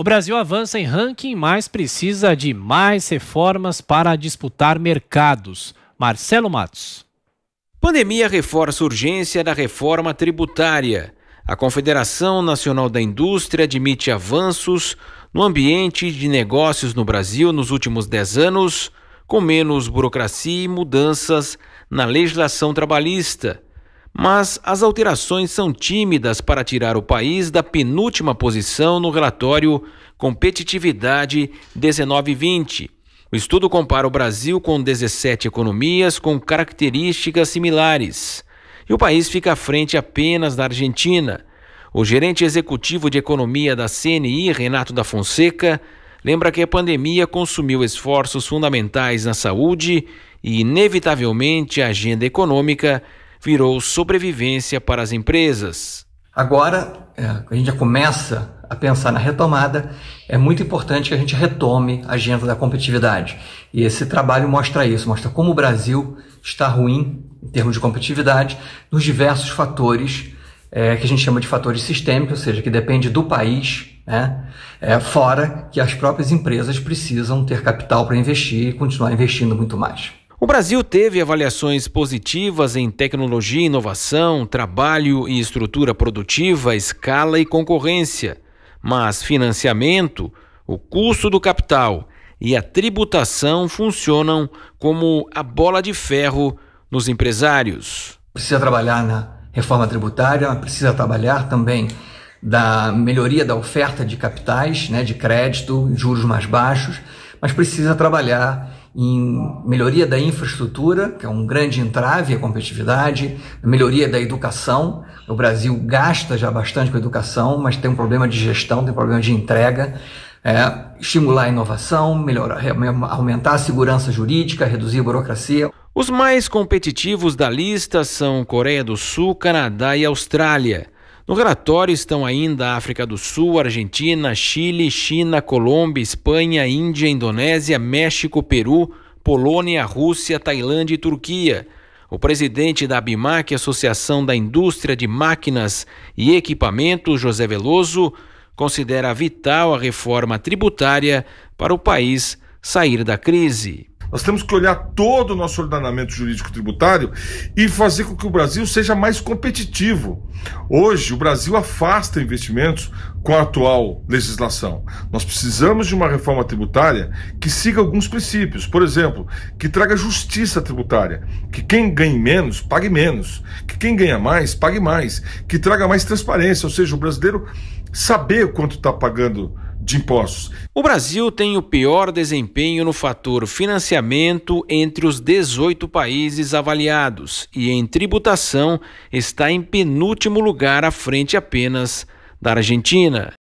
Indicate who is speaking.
Speaker 1: O Brasil avança em ranking, mas precisa de mais reformas para disputar mercados. Marcelo Matos. Pandemia reforça a urgência da reforma tributária. A Confederação Nacional da Indústria admite avanços no ambiente de negócios no Brasil nos últimos 10 anos, com menos burocracia e mudanças na legislação trabalhista mas as alterações são tímidas para tirar o país da penúltima posição no relatório Competitividade 1920. O estudo compara o Brasil com 17 economias com características similares. E o país fica à frente apenas da Argentina. O gerente executivo de economia da CNI, Renato da Fonseca, lembra que a pandemia consumiu esforços fundamentais na saúde e, inevitavelmente, a agenda econômica virou sobrevivência
Speaker 2: para as empresas. Agora, é, a gente já começa a pensar na retomada, é muito importante que a gente retome a agenda da competitividade. E esse trabalho mostra isso, mostra como o Brasil está ruim em termos de competitividade nos diversos fatores é, que a gente chama de fatores sistêmicos, ou seja, que depende do país, né? É, fora que as próprias empresas precisam ter capital para investir e continuar investindo muito mais.
Speaker 1: Brasil teve avaliações positivas em tecnologia, inovação, trabalho e estrutura produtiva, escala e concorrência, mas financiamento, o custo do capital e a tributação funcionam como a bola de ferro nos empresários.
Speaker 2: Precisa trabalhar na reforma tributária, precisa trabalhar também da melhoria da oferta de capitais, né, de crédito, juros mais baixos, mas precisa trabalhar em melhoria da infraestrutura, que é um grande entrave à competitividade, melhoria da educação. O Brasil gasta já bastante com a educação, mas tem um problema de gestão, tem um problema de entrega. É, estimular a inovação, melhorar, aumentar a segurança jurídica, reduzir a burocracia.
Speaker 1: Os mais competitivos da lista são Coreia do Sul, Canadá e Austrália. No relatório estão ainda África do Sul, Argentina, Chile, China, Colômbia, Espanha, Índia, Indonésia, México, Peru, Polônia, Rússia, Tailândia e Turquia. O presidente da ABIMAC, Associação da Indústria de Máquinas e Equipamentos, José Veloso, considera vital a reforma tributária para o país sair da crise. Nós temos que
Speaker 3: olhar todo o nosso ordenamento jurídico tributário e fazer com que o Brasil seja mais competitivo. Hoje, o Brasil afasta investimentos com a atual legislação. Nós precisamos de uma reforma tributária que siga alguns princípios. Por exemplo, que traga justiça tributária, que quem ganhe menos, pague menos, que quem ganha mais, pague mais, que traga mais transparência, ou seja, o brasileiro saber quanto está pagando de impostos.
Speaker 1: O Brasil tem o pior desempenho no fator financiamento entre os 18 países avaliados e em tributação está em penúltimo lugar à frente apenas da Argentina.